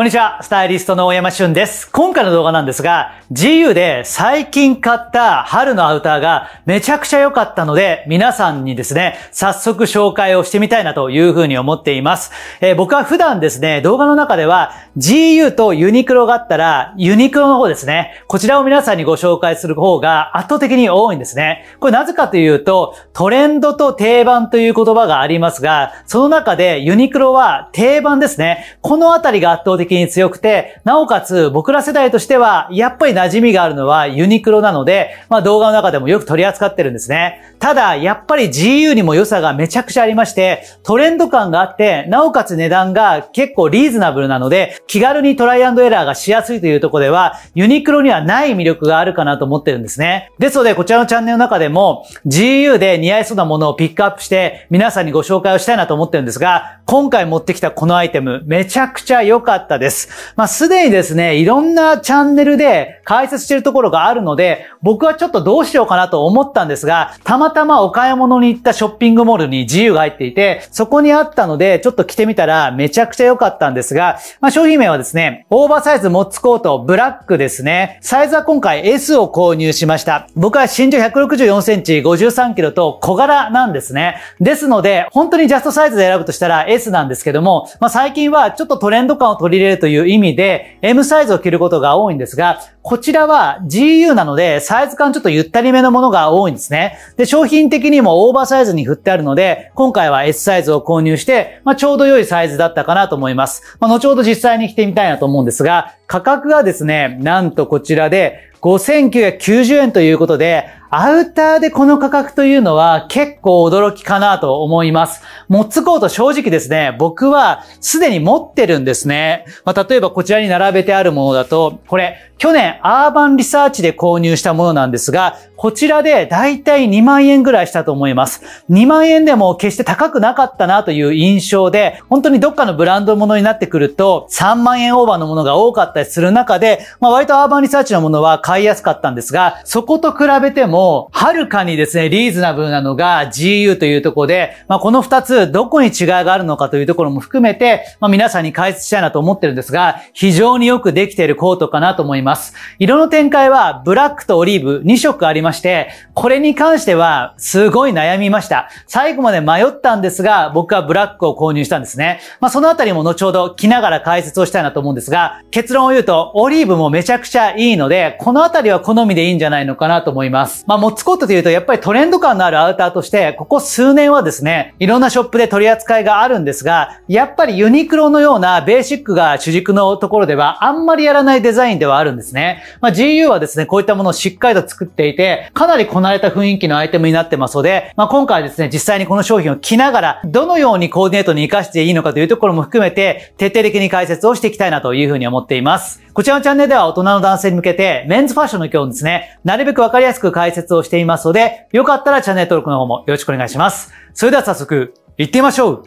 こんにちは、スタイリストの大山俊です。今回の動画なんですが、GU で最近買った春のアウターがめちゃくちゃ良かったので、皆さんにですね、早速紹介をしてみたいなというふうに思っています。えー、僕は普段ですね、動画の中では GU とユニクロがあったら、ユニクロの方ですね、こちらを皆さんにご紹介する方が圧倒的に多いんですね。これなぜかというと、トレンドと定番という言葉がありますが、その中でユニクロは定番ですね。このあたりが圧倒的に強くて、なおかつ僕ら世代としては、やっぱり馴染みがあるのはユニクロなので、まあ動画の中でもよく取り扱ってるんですね。ただ、やっぱり GU にも良さがめちゃくちゃありまして、トレンド感があって、なおかつ値段が結構リーズナブルなので、気軽にトライアンドエラーがしやすいというところでは、ユニクロにはない魅力があるかなと思ってるんですね。ですので、こちらのチャンネルの中でも、GU で似合いそうなものをピックアップして、皆さんにご紹介をしたいなと思ってるんですが、今回持ってきたこのアイテム、めちゃくちゃ良かったです。まあ、すでにですね、いろんなチャンネルで解説してるところがあるので、僕はちょっとどうしようかなと思ったんですが、たまたまお買い物に行ったショッピングモールに自由が入っていて、そこにあったので、ちょっと着てみたらめちゃくちゃ良かったんですが、まあ、商品名はですね、オーバーサイズモッツコートブラックですね。サイズは今回 S を購入しました。僕は身長164センチ、53キロと小柄なんですね。ですので、本当にジャストサイズで選ぶとしたら S なんですけども、まあ、最近はちょっとトレンド感を取り入れるという意味で、M サイズを着ることが多いんですが、こちらは GU なので、サイズ感ちょっとゆったりめのものが多いんですね。で、商品的にもオーバーサイズに振ってあるので、今回は S サイズを購入して、まあ、ちょうど良いサイズだったかなと思います。まあ、後ほど実際に着てみたいなと思うんですが、価格がですね、なんとこちらで、5990円ということで、アウターでこの価格というのは結構驚きかなと思います。モッツコート正直ですね、僕はすでに持ってるんですね。まあ、例えばこちらに並べてあるものだと、これ去年アーバンリサーチで購入したものなんですが、こちらでだいたい2万円ぐらいしたと思います。2万円でも決して高くなかったなという印象で、本当にどっかのブランドものになってくると3万円オーバーのものが多かったりする中で、まあ、割とアーバンリサーチのものは買いやすかったんですが、そこと比べてもも、はるかにですね、リーズナブルなのが GU というところで、まあ、この2つ、どこに違いがあるのかというところも含めて、まあ、皆さんに解説したいなと思ってるんですが、非常によくできているコートかなと思います。色の展開は、ブラックとオリーブ2色ありまして、これに関しては、すごい悩みました。最後まで迷ったんですが、僕はブラックを購入したんですね。まあ、そのあたりも後ほど着ながら解説をしたいなと思うんですが、結論を言うと、オリーブもめちゃくちゃいいので、このあたりは好みでいいんじゃないのかなと思います。まあ、モッツコートというと、やっぱりトレンド感のあるアウターとして、ここ数年はですね、いろんなショップで取り扱いがあるんですが、やっぱりユニクロのようなベーシックが主軸のところでは、あんまりやらないデザインではあるんですね。まあ、GU はですね、こういったものをしっかりと作っていて、かなりこなれた雰囲気のアイテムになってますので、まあ、今回はですね、実際にこの商品を着ながら、どのようにコーディネートに活かしていいのかというところも含めて、徹底的に解説をしていきたいなというふうに思っています。こちらのチャンネルでは大人の男性に向けて、メンズファッションの今日ですね、なるべくわかりやすく解説説をしていますので、よかったらチャンネル登録の方もよろしくお願いします。それでは早速、行ってみましょう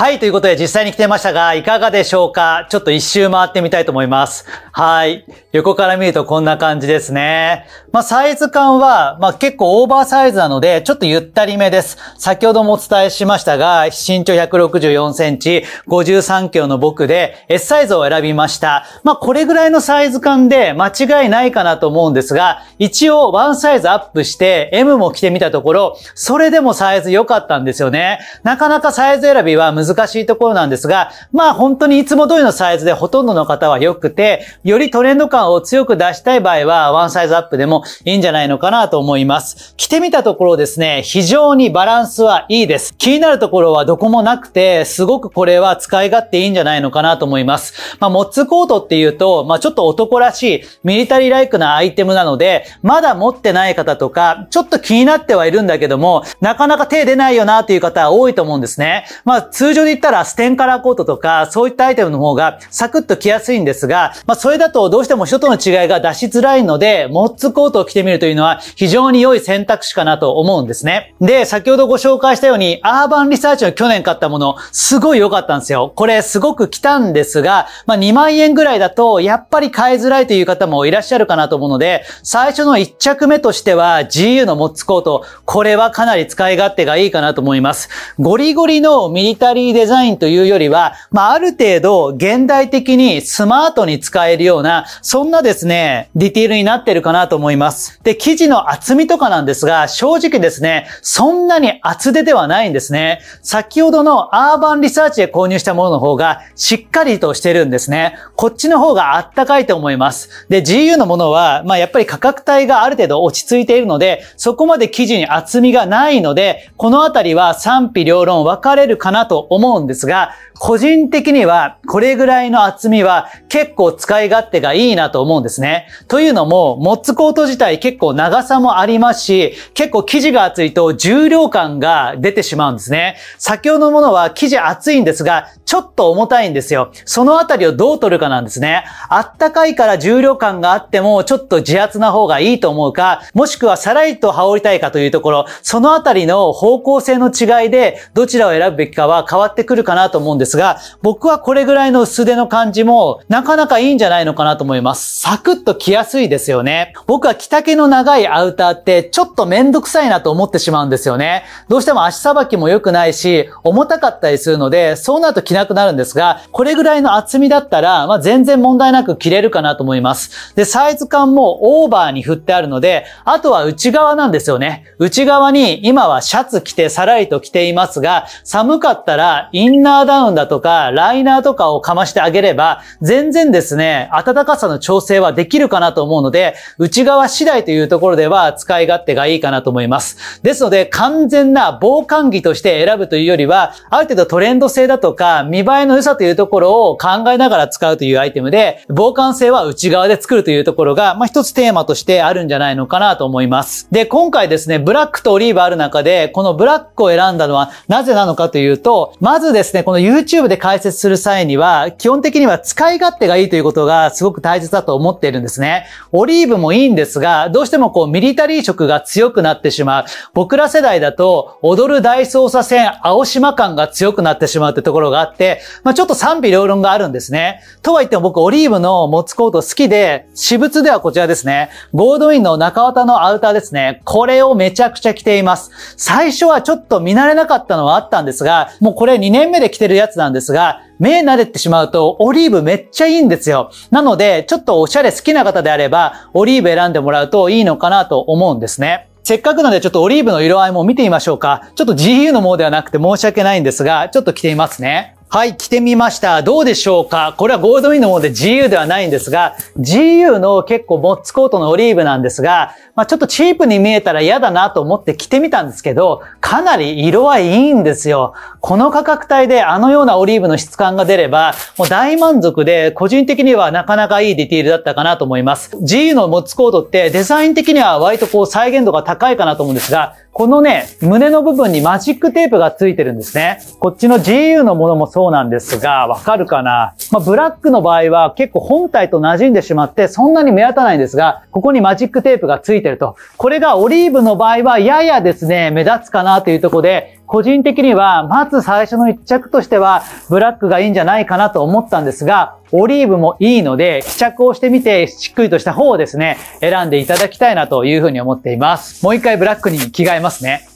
はい、ということで実際に来てましたが、いかがでしょうかちょっと一周回ってみたいと思います。はい。横から見るとこんな感じですね。まあ、サイズ感は、まあ、結構オーバーサイズなので、ちょっとゆったりめです。先ほどもお伝えしましたが、身長164センチ、53キロの僕で S サイズを選びました。まあ、これぐらいのサイズ感で間違いないかなと思うんですが、一応ワンサイズアップして M も着てみたところ、それでもサイズ良かったんですよね。なかなかサイズ選びは難難しいところなんですが、まあ本当にいつも通りのサイズでほとんどの方は良くて、よりトレンド感を強く出したい場合は、ワンサイズアップでもいいんじゃないのかなと思います。着てみたところですね、非常にバランスはいいです。気になるところはどこもなくて、すごくこれは使い勝手いいんじゃないのかなと思います。まあ、モッツコートっていうと、まあ、ちょっと男らしい、ミリタリーライクなアイテムなので、まだ持ってない方とか、ちょっと気になってはいるんだけども、なかなか手出ないよなっていう方は多いと思うんですね。まあ、通常常で言ったらステンカラーコートとか、そういったアイテムの方がサクッと着やすいんですが、まあそれだとどうしても人との違いが出しづらいので、モッツコートを着てみるというのは非常に良い選択肢かなと思うんですね。で、先ほどご紹介したように、アーバンリサーチの去年買ったもの、すごい良かったんですよ。これすごく着たんですが、まあ2万円ぐらいだと、やっぱり買いづらいという方もいらっしゃるかなと思うので、最初の1着目としては GU のモッツコート、これはかなり使い勝手がいいかなと思います。ゴリゴリのミリタリーリーデザインというよりは、まあ、ある程度現代的にスマートに使えるような、そんなですね、ディティールになってるかなと思います。で、生地の厚みとかなんですが、正直ですね、そんなに厚手ではないんですね。先ほどのアーバンリサーチで購入したものの方が、しっかりとしてるんですね。こっちの方があったかいと思います。で、GU のものは、まあ、やっぱり価格帯がある程度落ち着いているので、そこまで生地に厚みがないので、このあたりは賛否両論分かれるかなと思うんですが、個人的にはこれぐらいの厚みは結構使い勝手がいいなと思うんですね。というのも、モッツコート自体結構長さもありますし、結構生地が厚いと重量感が出てしまうんですね。先ほどのものは生地厚いんですが、ちょっと重たいんですよ。そのあたりをどう取るかなんですね。あったかいから重量感があっても、ちょっと自圧な方がいいと思うか、もしくはさらりと羽織りたいかというところ、そのあたりの方向性の違いで、どちらを選ぶべきかは変わわってくるかなと思うんですが、僕はこれぐらいの薄手の感じもなかなかいいんじゃないのかなと思います。サクッと着やすいですよね。僕は着丈の長いアウターってちょっとめんどくさいなと思ってしまうんですよね。どうしても足さばきも良くないし、重たかったりするので、そうなると着なくなるんですが、これぐらいの厚みだったら、まあ、全然問題なく着れるかなと思います。で、サイズ感もオーバーに振ってあるので、あとは内側なんですよね。内側に今はシャツ着てさらりと着ていますが、寒かったらか、インナーダウンだとか、ライナーとかをかましてあげれば、全然ですね、暖かさの調整はできるかなと思うので、内側次第というところでは使い勝手がいいかなと思います。ですので、完全な防寒着として選ぶというよりは、ある程度トレンド性だとか、見栄えの良さというところを考えながら使うというアイテムで、防寒性は内側で作るというところが、まあ、一つテーマとしてあるんじゃないのかなと思います。で、今回ですね、ブラックとオリーブある中で、このブラックを選んだのはなぜなのかというと、まずですね、この YouTube で解説する際には、基本的には使い勝手がいいということがすごく大切だと思っているんですね。オリーブもいいんですが、どうしてもこうミリタリー色が強くなってしまう。僕ら世代だと、踊る大捜査線、青島感が強くなってしまうってところがあって、まあ、ちょっと賛否両論があるんですね。とはいっても僕オリーブの持つコート好きで、私物ではこちらですね。ゴードウィンの中綿のアウターですね。これをめちゃくちゃ着ています。最初はちょっと見慣れなかったのはあったんですが、もうこれれ2年目で着てるやつなんですが、目慣れてしまうとオリーブめっちゃいいんですよ。なので、ちょっとおしゃれ好きな方であれば、オリーブ選んでもらうといいのかなと思うんですね。せっかくなのでちょっとオリーブの色合いも見てみましょうか。ちょっと GU のものではなくて申し訳ないんですが、ちょっと着てみますね。はい、着てみました。どうでしょうかこれはゴールドウィンのもので GU ではないんですが、GU の結構ボッツコートのオリーブなんですが、まあ、ちょっとチープに見えたら嫌だなと思って着てみたんですけど、かなり色はいいんですよ。この価格帯であのようなオリーブの質感が出れば、もう大満足で、個人的にはなかなかいいディティールだったかなと思います。GU のモッツコードってデザイン的には割とこう再現度が高いかなと思うんですが、このね、胸の部分にマジックテープがついてるんですね。こっちの GU のものもそうなんですが、わかるかなまあ、ブラックの場合は結構本体と馴染んでしまって、そんなに目立たないんですが、ここにマジックテープがついてると。これがオリーブの場合はややですね、目立つかなというところで、個人的には、まず最初の1着としては、ブラックがいいんじゃないかなと思ったんですが、オリーブもいいので、試着をしてみて、しっくりとした方をですね、選んでいただきたいなというふうに思っています。もう一回ブラックに着替えますね。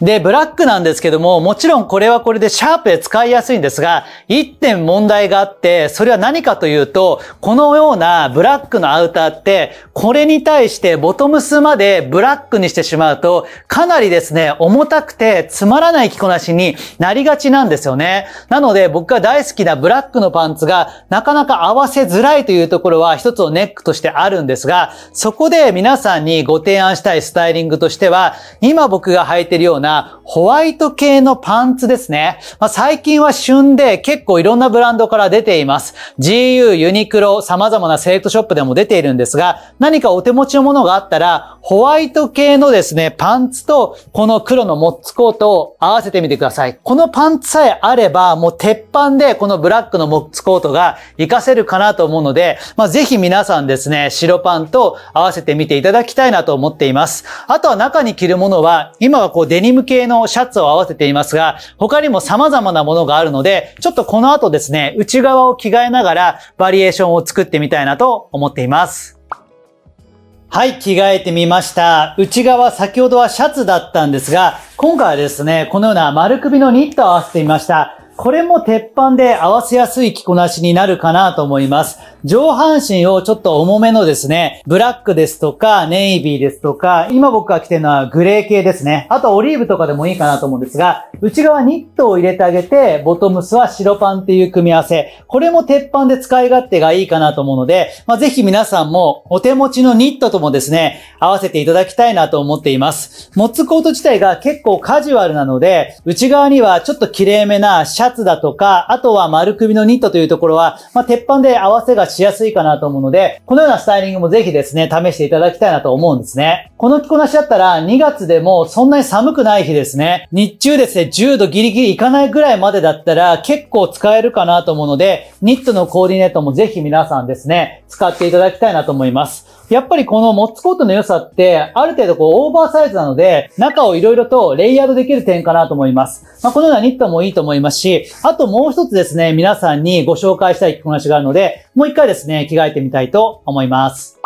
で、ブラックなんですけども、もちろんこれはこれでシャープで使いやすいんですが、一点問題があって、それは何かというと、このようなブラックのアウターって、これに対してボトムスまでブラックにしてしまうと、かなりですね、重たくてつまらない着こなしになりがちなんですよね。なので、僕が大好きなブラックのパンツが、なかなか合わせづらいというところは一つのネックとしてあるんですが、そこで皆さんにご提案したいスタイリングとしては、今僕が履いているようななホワイト系のパンツですね。まあ、最近は旬で結構いろんなブランドから出ています。GU、ユニクロ、様々なセレクトショップでも出ているんですが、何かお手持ちのものがあったら、ホワイト系のですね、パンツとこの黒のモッツコートを合わせてみてください。このパンツさえあれば、もう鉄板でこのブラックのモッツコートが活かせるかなと思うので、まあ、ぜひ皆さんですね、白パンと合わせてみていただきたいなと思っています。あとは中に着るものは、今はこうデニムム系のシャツを合わせていますが、他にも様々なものがあるので、ちょっとこの後ですね、内側を着替えながらバリエーションを作ってみたいなと思っています。はい、着替えてみました。内側、先ほどはシャツだったんですが、今回はですね、このような丸首のニットを合わせてみました。これも鉄板で合わせやすい着こなしになるかなと思います。上半身をちょっと重めのですね、ブラックですとか、ネイビーですとか、今僕が着てるのはグレー系ですね。あとオリーブとかでもいいかなと思うんですが、内側ニットを入れてあげて、ボトムスは白パンっていう組み合わせ。これも鉄板で使い勝手がいいかなと思うので、まあ、ぜひ皆さんもお手持ちのニットともですね、合わせていただきたいなと思っています。モッツコート自体が結構カジュアルなので、内側にはちょっと綺麗めなシャツだとか、あとは丸首のニットというところは、まあ、鉄板で合わせがしやすいかなと思うので、このようなスタイリングもぜひですね、試していただきたいなと思うんですね。この着こなしだったら2月でもそんなに寒くない日ですね。日中ですね、10度ギリギリいかないぐらいまでだったら結構使えるかなと思うので、ニットのコーディネートもぜひ皆さんですね、使っていただきたいなと思います。やっぱりこのモッツコートの良さって、ある程度こうオーバーサイズなので、中を色々とレイヤードできる点かなと思います。まあ、このようなニットもいいと思いますし、あともう一つですね、皆さんにご紹介したい着こなしがあるので、もう一回ですね、着替えてみたいと思います。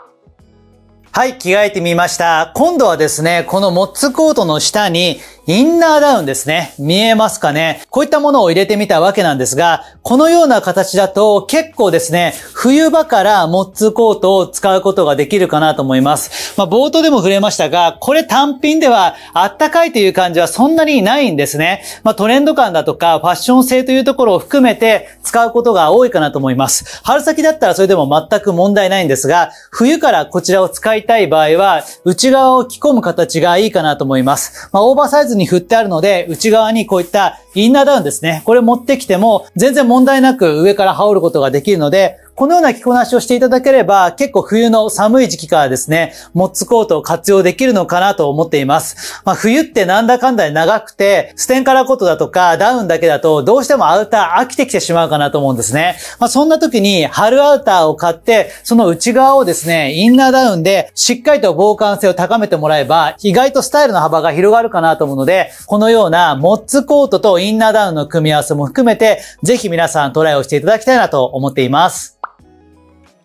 はい、着替えてみました。今度はですね、このモッツコートの下にインナーダウンですね。見えますかねこういったものを入れてみたわけなんですが、このような形だと結構ですね、冬場からモッツコートを使うことができるかなと思います。まあ、冒頭でも触れましたが、これ単品ではあったかいという感じはそんなにないんですね。まあ、トレンド感だとかファッション性というところを含めて使うことが多いかなと思います。春先だったらそれでも全く問題ないんですが、冬からこちらを使いいたい場合は、内側を着込む形がいいかなと思います。まあ、オーバーサイズに振ってあるので、内側にこういったインナーダウンですね。これ持ってきても、全然問題なく上から羽織ることができるので、このような着こなしをしていただければ、結構冬の寒い時期からですね、モッツコートを活用できるのかなと思っています。まあ、冬ってなんだかんだで長くて、ステンカラコートだとかダウンだけだと、どうしてもアウター飽きてきてしまうかなと思うんですね。まあ、そんな時に、春アウターを買って、その内側をですね、インナーダウンでしっかりと防寒性を高めてもらえば、意外とスタイルの幅が広がるかなと思うので、このようなモッツコートとインナーダウンの組み合わせも含めて、ぜひ皆さんトライをしていただきたいなと思っています。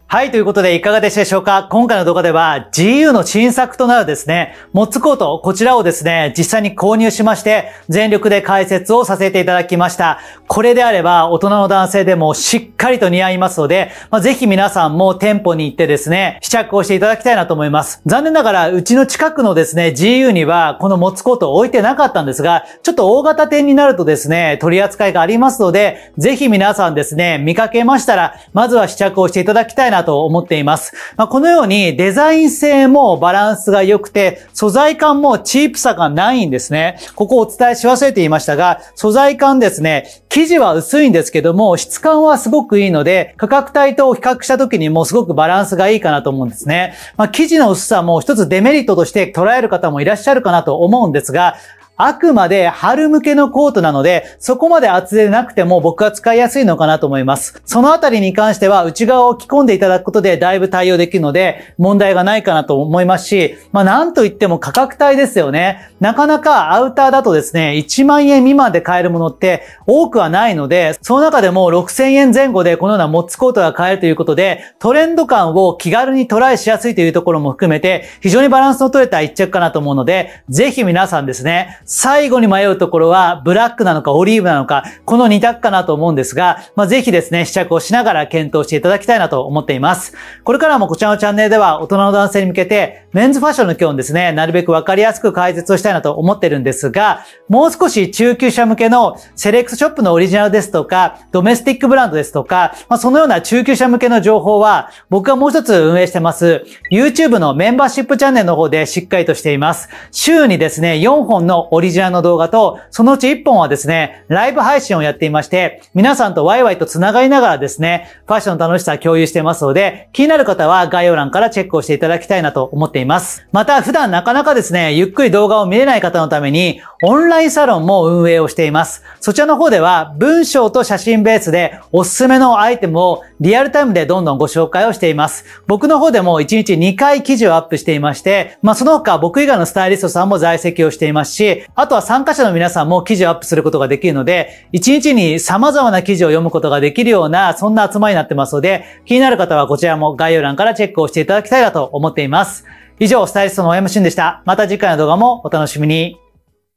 はい、ということでいかがでしたでしょうか今回の動画では GU の新作となるですね、モッツコート、こちらをですね、実際に購入しまして、全力で解説をさせていただきました。これであれば、大人の男性でもしっかりと似合いますので、まあ、ぜひ皆さんも店舗に行ってですね、試着をしていただきたいなと思います。残念ながら、うちの近くのですね、GU にはこのモッツコートを置いてなかったんですが、ちょっと大型店になるとですね、取り扱いがありますので、ぜひ皆さんですね、見かけましたら、まずは試着をしていただきたいななと思っています。まあ、このようにデザイン性もバランスが良くて、素材感もチープさがないんですね。ここお伝えし忘れていましたが、素材感ですね、生地は薄いんですけども、質感はすごくいいので、価格帯と比較した時にもすごくバランスがいいかなと思うんですね。まあ、生地の薄さも一つデメリットとして捉える方もいらっしゃるかなと思うんですが、あくまで春向けのコートなので、そこまで厚手でなくても僕は使いやすいのかなと思います。そのあたりに関しては内側を着込んでいただくことでだいぶ対応できるので、問題がないかなと思いますし、まあなんといっても価格帯ですよね。なかなかアウターだとですね、1万円未満で買えるものって多くはないので、その中でも6000円前後でこのようなモッツコートが買えるということで、トレンド感を気軽にトライしやすいというところも含めて、非常にバランスの取れた一着かなと思うので、ぜひ皆さんですね、最後に迷うところは、ブラックなのかオリーブなのか、この2択かなと思うんですが、まあ、ぜひですね、試着をしながら検討していただきたいなと思っています。これからもこちらのチャンネルでは、大人の男性に向けて、メンズファッションの基本ですね、なるべくわかりやすく解説をしたいなと思ってるんですが、もう少し中級者向けのセレクトショップのオリジナルですとか、ドメスティックブランドですとか、まあ、そのような中級者向けの情報は、僕がもう一つ運営してます、YouTube のメンバーシップチャンネルの方でしっかりとしています。週にですね、4本のオリジナルの動画と、そのうち1本はですね、ライブ配信をやっていまして、皆さんとワイワイと繋がりながらですね、ファッションの楽しさを共有してますので、気になる方は概要欄からチェックをしていただきたいなと思っています。また、普段なかなかですね、ゆっくり動画を見れない方のために、オンラインサロンも運営をしています。そちらの方では文章と写真ベースでおすすめのアイテムをリアルタイムでどんどんご紹介をしています。僕の方でも1日2回記事をアップしていまして、まあその他僕以外のスタイリストさんも在籍をしていますし、あとは参加者の皆さんも記事をアップすることができるので、1日に様々な記事を読むことができるような、そんな集まりになってますので、気になる方はこちらも概要欄からチェックをしていただきたいなと思っています。以上、スタイリストの OM シンでした。また次回の動画もお楽しみに。